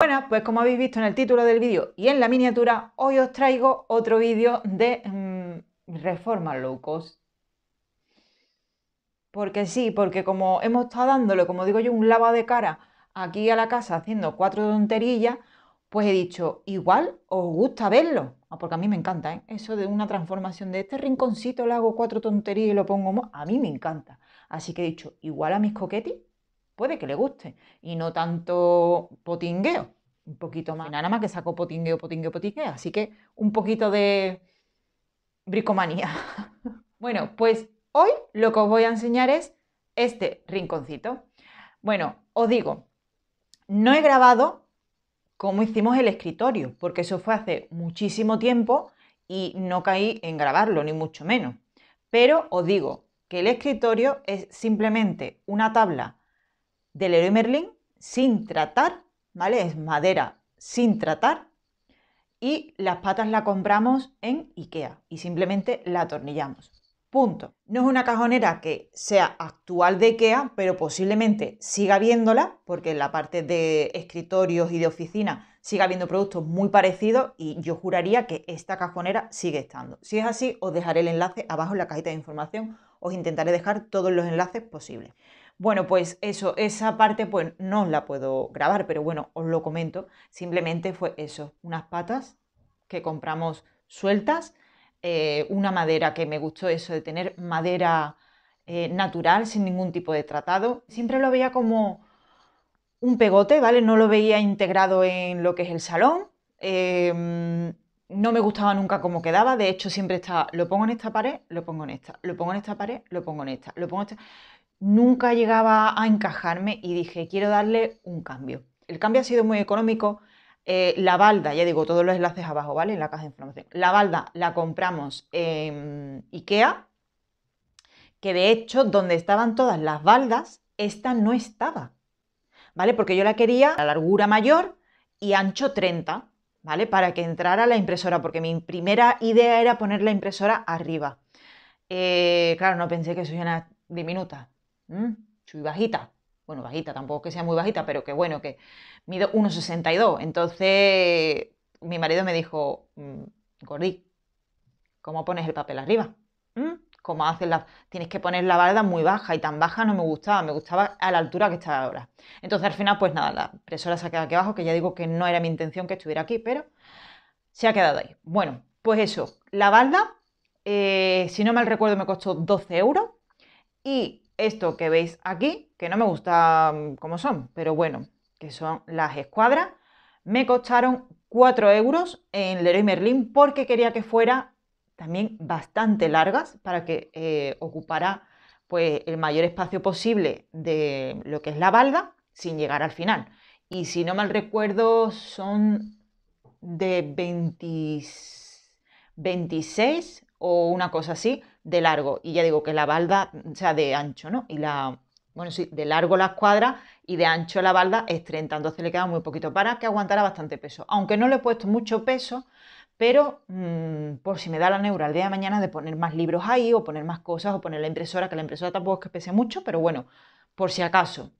Bueno, pues como habéis visto en el título del vídeo y en la miniatura, hoy os traigo otro vídeo de reformas mm, reforma low Porque sí, porque como hemos estado dándole, como digo yo, un lava de cara aquí a la casa haciendo cuatro tonterillas, pues he dicho, igual os gusta verlo. Ah, porque a mí me encanta, ¿eh? Eso de una transformación de este rinconcito le hago cuatro tonterías y lo pongo... A mí me encanta. Así que he dicho, igual a mis coquetis puede que le guste y no tanto potingueo, un poquito más. Nada más que saco potingueo, potingueo, potingueo, así que un poquito de bricomanía. bueno, pues hoy lo que os voy a enseñar es este rinconcito. Bueno, os digo, no he grabado como hicimos el escritorio, porque eso fue hace muchísimo tiempo y no caí en grabarlo, ni mucho menos. Pero os digo que el escritorio es simplemente una tabla de Leroy Merlin sin tratar, ¿vale? Es madera sin tratar. Y las patas la compramos en Ikea y simplemente la atornillamos. Punto. No es una cajonera que sea actual de IKEA, pero posiblemente siga viéndola porque en la parte de escritorios y de oficina siga habiendo productos muy parecidos y yo juraría que esta cajonera sigue estando. Si es así, os dejaré el enlace abajo en la cajita de información, os intentaré dejar todos los enlaces posibles. Bueno, pues eso, esa parte pues no os la puedo grabar, pero bueno, os lo comento. Simplemente fue eso, unas patas que compramos sueltas, eh, una madera que me gustó eso de tener madera eh, natural sin ningún tipo de tratado. Siempre lo veía como un pegote, ¿vale? No lo veía integrado en lo que es el salón. Em, no me gustaba nunca cómo quedaba, de hecho siempre estaba, lo pongo en esta pared, lo pongo en esta, lo pongo en esta pared, lo pongo en esta, lo pongo en esta nunca llegaba a encajarme y dije, quiero darle un cambio. El cambio ha sido muy económico. Eh, la balda, ya digo, todos los enlaces abajo, ¿vale? En la caja de información. La balda la compramos en IKEA, que de hecho, donde estaban todas las baldas, esta no estaba, ¿vale? Porque yo la quería a largura mayor y ancho 30, ¿vale? Para que entrara la impresora, porque mi primera idea era poner la impresora arriba. Eh, claro, no pensé que soy una diminuta, Mm, soy bajita. Bueno, bajita, tampoco que sea muy bajita, pero que bueno, que mido 1,62. Entonces mi marido me dijo, mm, Gordi, ¿cómo pones el papel arriba? Mm, ¿Cómo haces la... Tienes que poner la balda muy baja y tan baja no me gustaba, me gustaba a la altura que está ahora. Entonces al final, pues nada, la impresora se ha quedado aquí abajo, que ya digo que no era mi intención que estuviera aquí, pero se ha quedado ahí. Bueno, pues eso, la balda, eh, si no mal recuerdo, me costó 12 euros y esto que veis aquí, que no me gusta mm, como son, pero bueno, que son las escuadras, me costaron 4 euros en Leroy Merlin porque quería que fuera también bastante largas para que eh, ocupara pues, el mayor espacio posible de lo que es la balda sin llegar al final. Y si no mal recuerdo, son de 20, 26 o una cosa así de largo. Y ya digo que la balda, o sea, de ancho, ¿no? Y la, bueno, sí, de largo la escuadra y de ancho la balda es 30. Entonces le queda muy poquito para que aguantara bastante peso. Aunque no le he puesto mucho peso, pero mm, por si me da la neura día de mañana de poner más libros ahí o poner más cosas o poner la impresora, que la impresora tampoco es que pese mucho, pero bueno, por si acaso.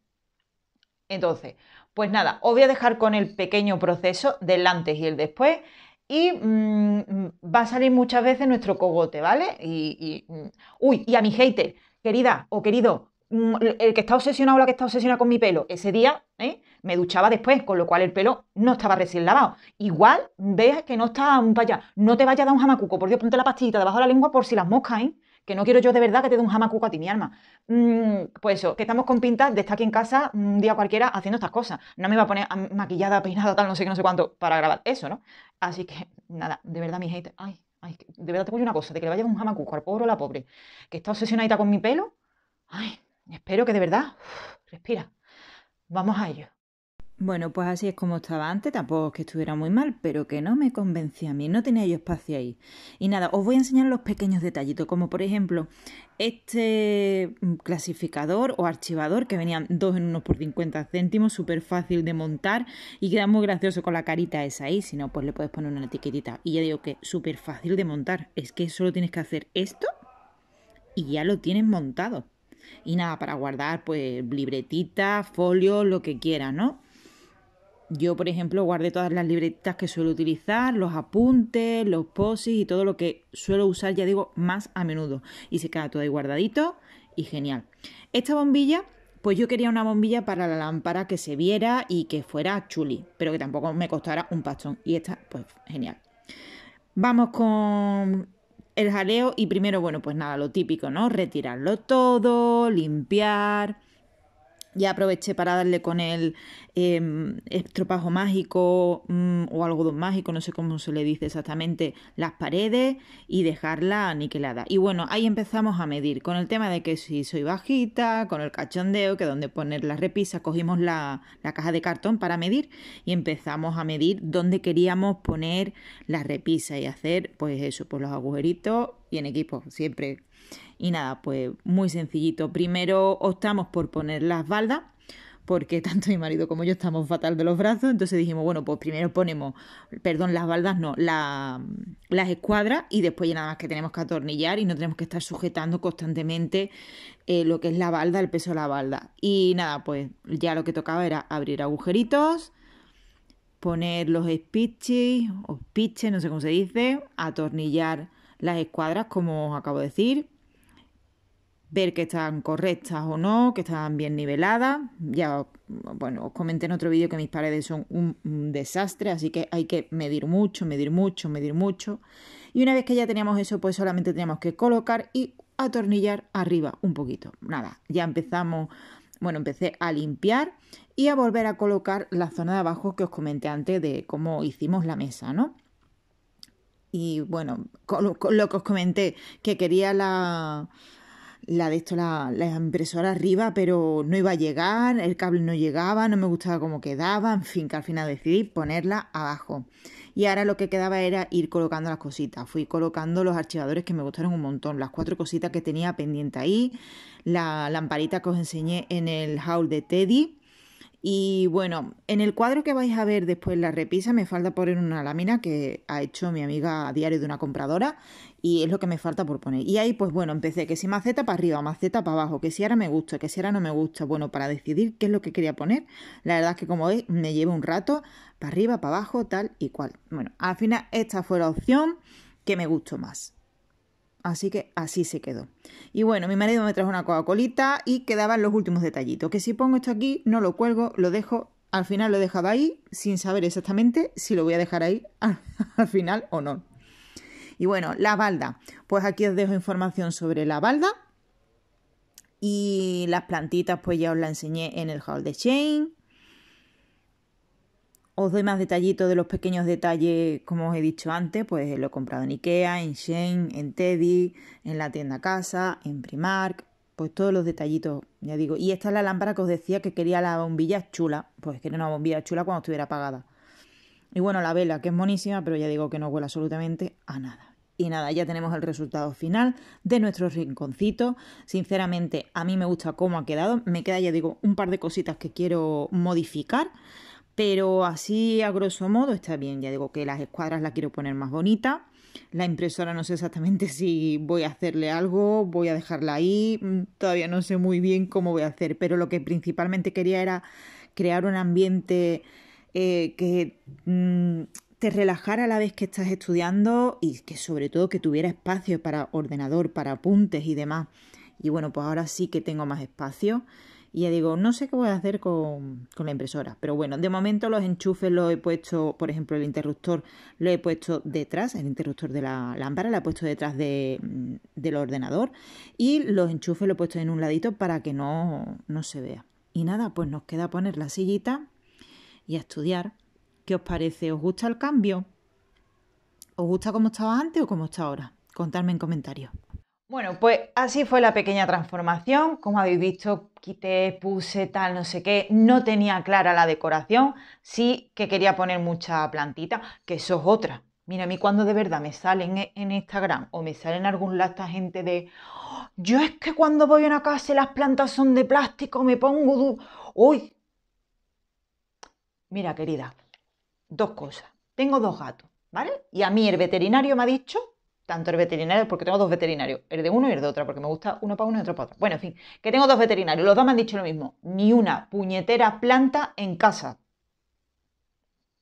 Entonces, pues nada, os voy a dejar con el pequeño proceso del antes y el después y mm, va a salir muchas veces nuestro cogote, ¿vale? Y, mm, uy, y a mi hater, querida o querido, mm, el que está obsesionado o la que está obsesionada con mi pelo, ese día ¿eh? me duchaba después, con lo cual el pelo no estaba recién lavado. Igual veas que no está para allá, no te vaya a dar un jamacuco, por Dios, ponte la pastillita debajo de la lengua por si las moscas, ¿eh? que no quiero yo de verdad que te dé un jamacuco a ti, mi alma. Mm, pues eso, que estamos con pinta de estar aquí en casa un día cualquiera haciendo estas cosas. No me va a poner maquillada, peinada, tal, no sé qué, no sé cuánto, para grabar eso, ¿no? Así que, nada, de verdad, mi hate. ay, ay, de verdad te voy una cosa, de que le vaya un jamacuco al pobre o la pobre, que está obsesionadita con mi pelo, ay, espero que de verdad, respira, vamos a ello. Bueno, pues así es como estaba antes, tampoco que estuviera muy mal, pero que no me convencía a mí, no tenía yo espacio ahí. Y nada, os voy a enseñar los pequeños detallitos, como por ejemplo este clasificador o archivador que venían dos en unos por 50 céntimos, súper fácil de montar y queda muy gracioso con la carita esa ahí, si no, pues le puedes poner una etiquetita. Y ya digo que súper fácil de montar, es que solo tienes que hacer esto y ya lo tienes montado. Y nada, para guardar pues libretita, folio, lo que quieras, ¿no? Yo, por ejemplo, guardé todas las libretas que suelo utilizar, los apuntes, los posis y todo lo que suelo usar, ya digo, más a menudo. Y se queda todo ahí guardadito y genial. Esta bombilla, pues yo quería una bombilla para la lámpara que se viera y que fuera chuli, pero que tampoco me costara un pastón. Y esta, pues genial. Vamos con el jaleo y primero, bueno, pues nada, lo típico, ¿no? Retirarlo todo, limpiar. Ya aproveché para darle con el, Em, estropajo mágico mm, o o algodón mágico, no sé cómo se le dice exactamente, las paredes y dejarla aniquilada. Y bueno, ahí empezamos a medir con el tema de que si soy bajita, con el cachondeo, que donde poner la repisa, cogimos la, la caja de cartón para medir y empezamos a medir dónde queríamos poner la repisa y hacer pues eso, por pues los agujeritos y en equipo, siempre. Y nada, pues muy sencillito. Primero optamos por poner las baldas porque tanto mi marido como yo estamos fatal de los brazos, entonces dijimos, bueno, pues primero ponemos, perdón, las baldas no, las escuadras y después ya nada más que tenemos que atornillar y no tenemos que estar sujetando constantemente eh, lo que es la balda, el peso de la balda. Y nada, pues ya lo que tocaba era abrir agujeritos, poner los espiches, o piches, no sé cómo se dice, atornillar las escuadras, como os acabo de decir, ver que están correctas o no, que están bien niveladas. Ya, bueno, os comenté en otro vídeo que mis paredes son un, desastre, así que hay que medir mucho, medir mucho, medir mucho. Y una vez que ya teníamos eso, pues solamente teníamos que colocar y atornillar arriba un poquito. Nada, ya empezamos, bueno, empecé a limpiar y a volver a colocar la zona de abajo que os comenté antes de cómo hicimos la mesa, ¿no? Y bueno, lo que os comenté, que quería la la de esto, la, impresora arriba, pero no iba a llegar, el cable no llegaba, no me gustaba cómo quedaba, en fin, que al final decidí ponerla abajo. Y ahora lo que quedaba era ir colocando las cositas. Fui colocando los archivadores que me gustaron un montón, las cuatro cositas que tenía pendiente ahí, la lamparita que os enseñé en el haul de Teddy. Y bueno, en el cuadro que vais a ver después la repisa me falta poner una lámina que ha hecho mi amiga a diario de una compradora y es lo que me falta por poner. Y ahí, pues bueno, empecé que si maceta para arriba, maceta para abajo, que si ahora me gusta, que si ahora no me gusta, bueno, para decidir qué es lo que quería poner, la verdad es que como veis me llevo un rato para arriba, para abajo, tal y cual. Bueno, al final esta fue la opción que me gustó más. Así que así se quedó. Y bueno, mi marido me trajo una Coca-Colita y quedaban los últimos detallitos. Que si pongo esto aquí, no lo cuelgo, lo dejo. Al final lo he dejado ahí sin saber exactamente si lo voy a dejar ahí al final o no. Y bueno, la balda. Pues aquí os dejo información sobre la balda. Y las plantitas, pues ya os la enseñé en el Hall de Shane. Os doy más detallitos de los pequeños detalles, como os he dicho antes, pues lo he comprado en Ikea, en Shane, en Teddy, en la tienda casa, en Primark, pues todos los detallitos, ya digo. Y esta es la lámpara que os decía que quería la bombilla chula, pues quería una bombilla chula cuando estuviera apagada. Y bueno, la vela, que es monísima, pero ya digo que no huele absolutamente a nada. Y nada, ya tenemos el resultado final de nuestro rinconcito. Sinceramente, a mí me gusta cómo ha quedado. Me queda, ya digo, un par de cositas que quiero modificar. Pero así, a grosso modo, está bien. Ya digo que las escuadras las quiero poner más bonita La impresora no sé exactamente si voy a hacerle algo, voy a dejarla ahí. Mm, todavía no sé muy bien cómo voy a hacer. Pero lo que principalmente quería era crear un ambiente eh, que... Mm, te relajara a la vez que estás estudiando y que sobre todo que tuviera espacio para ordenador, para apuntes y demás. Y bueno, pues ahora sí que tengo más espacio. Y ya digo, no sé qué voy a hacer con, la impresora. Pero bueno, de momento los enchufes los he puesto, por ejemplo, el interruptor lo he puesto detrás, el interruptor de la lámpara lo he puesto detrás de, mm, del ordenador. Y los enchufes los he puesto en un ladito para que no, no se vea. Y nada, pues nos queda poner la sillita y a estudiar. ¿Qué os parece? ¿Os gusta el cambio? ¿Os gusta como estaba antes o cómo está ahora? Contadme en comentarios. Bueno, pues así fue la pequeña transformación. Como habéis visto, quité, puse tal, no sé qué. No tenía clara la decoración. Sí que quería poner mucha plantita, que eso es otra. Mira, a mí cuando de verdad me salen en Instagram o me salen algún lado gente de... ¡Oh! yo es que cuando voy a una casa y las plantas son de plástico, me pongo... ¡Uy! Mira, querida, dos cosas. Tengo dos gatos, ¿vale? Y a mí el veterinario me ha dicho, tanto el veterinario, porque tengo dos veterinarios, el de uno y el de otra, porque me gusta uno para uno y otro para otro. Bueno, en fin, que tengo dos veterinarios, los dos me han dicho lo mismo, ni una puñetera planta en casa.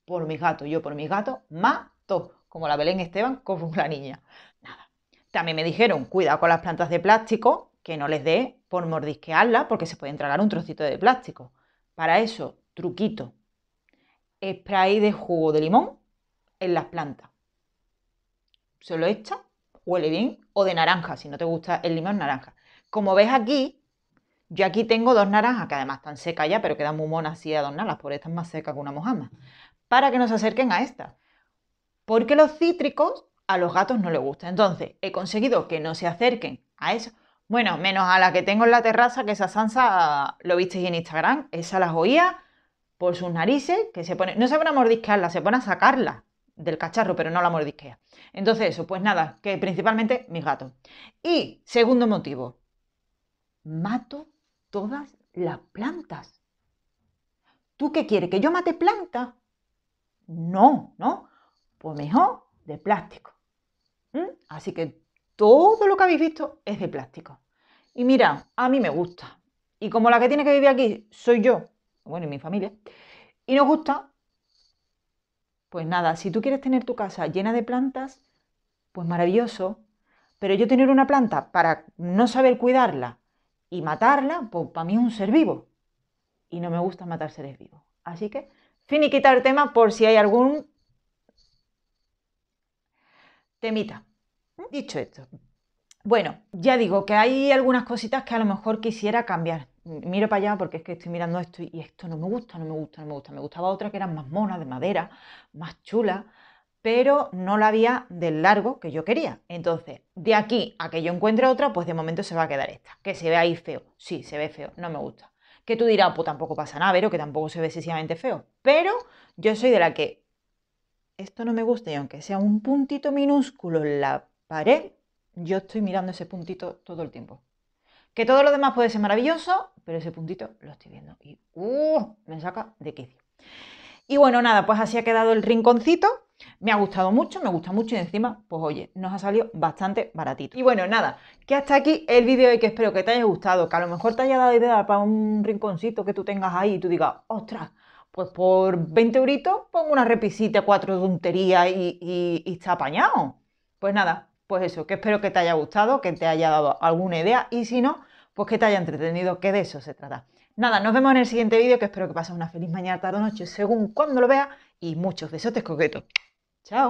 Por mis gatos, yo por mis gatos, mato, como la Belén Esteban, como la niña. Nada. También me dijeron, cuidado con las plantas de plástico, que no les dé por mordisquearlas, porque se pueden tragar un trocito de plástico. Para eso, truquito, spray de jugo de limón en las plantas. Se lo echa, huele bien, o de naranja, si no te gusta el limón, naranja. Como ves aquí, yo aquí tengo dos naranjas, que además están secas ya, pero quedan muy monas y adornadas, por estas más seca que una mojama, para que no se acerquen a estas. Porque los cítricos a los gatos no les gusta Entonces, he conseguido que no se acerquen a eso. Bueno, menos a la que tengo en la terraza, que esa Sansa lo visteis en Instagram, esa las oía por sus narices, que se pone, no se van a mordisquearla, se pone a sacarla del cacharro, pero no la mordisquea. Entonces, eso, pues nada, que principalmente mis gatos. Y segundo motivo, mato todas las plantas. ¿Tú qué quieres? ¿Que yo mate plantas? No, ¿no? Pues mejor de plástico. Así que todo lo que habéis visto es de plástico. Y mira, a mí me gusta. Y como la que tiene que vivir aquí soy yo, bueno, y mi familia, y nos gusta, pues nada, si tú quieres tener tu casa llena de plantas, pues maravilloso, pero yo tener una planta para no saber cuidarla y matarla, pues para mí es un ser vivo. Y no me gusta matar seres vivos. Así que quitar el tema por si hay algún temita. Dicho esto. Bueno, ya digo que hay algunas cositas que a lo mejor quisiera cambiar miro para allá porque es que estoy mirando esto y esto no me gusta, no me gusta, no me gusta. Me gustaba otra que era más mona, de madera, más chula, pero no la había del largo que yo quería. Entonces, de aquí a que yo encuentre otra, pues de momento se va a quedar esta. Que se ve ahí feo. Sí, se ve feo, no me gusta. Que tú dirás, pues tampoco pasa nada, pero que tampoco se ve excesivamente feo. Pero yo soy de la que esto no me gusta y aunque sea un puntito minúsculo en la pared, yo estoy mirando ese puntito todo el tiempo. Que todo lo demás puede ser maravilloso, pero ese puntito lo estoy viendo y uh, me saca de quicio. Y bueno, nada, pues así ha quedado el rinconcito. Me ha gustado mucho, me gusta mucho y encima, pues oye, nos ha salido bastante baratito. Y bueno, nada, que hasta aquí el vídeo y que espero que te haya gustado, que a lo mejor te haya dado idea para un rinconcito que tú tengas ahí y tú digas, ostras, pues por 20 euritos pongo una repisita, cuatro tonterías y, y está apañado. Pues nada, pues eso, que espero que te haya gustado, que te haya dado alguna idea y si no, pues que te haya entretenido, que de eso se trata. Nada, nos vemos en el siguiente vídeo, que espero que pases una feliz mañana, tarde o noche, según cuando lo veas, y muchos besotes coquetos. ¡Chao!